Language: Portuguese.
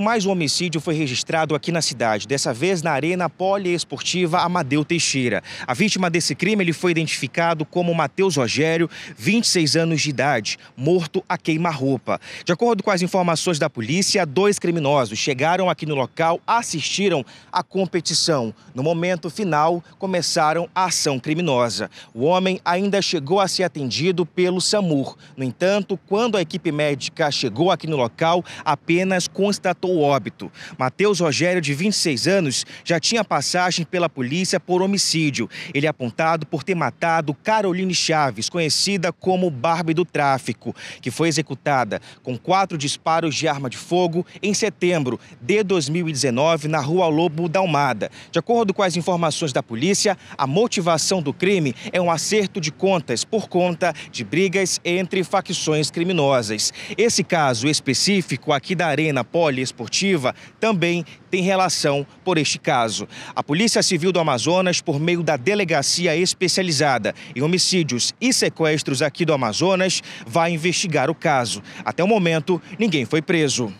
Mais um homicídio foi registrado aqui na cidade, dessa vez na Arena Poliesportiva Amadeu Teixeira. A vítima desse crime ele foi identificado como Matheus Rogério, 26 anos de idade, morto a queima-roupa. De acordo com as informações da polícia, dois criminosos chegaram aqui no local, assistiram à competição. No momento final, começaram a ação criminosa. O homem ainda chegou a ser atendido pelo SAMUR. No entanto, quando a equipe médica chegou aqui no local, apenas constatou o óbito. Matheus Rogério, de 26 anos, já tinha passagem pela polícia por homicídio. Ele é apontado por ter matado Caroline Chaves, conhecida como Barbie do Tráfico, que foi executada com quatro disparos de arma de fogo em setembro de 2019 na rua Lobo Dalmada. De acordo com as informações da polícia, a motivação do crime é um acerto de contas por conta de brigas entre facções criminosas. Esse caso específico aqui da Arena Poli esportiva também tem relação por este caso. A Polícia Civil do Amazonas, por meio da Delegacia Especializada em Homicídios e Sequestros aqui do Amazonas, vai investigar o caso. Até o momento, ninguém foi preso.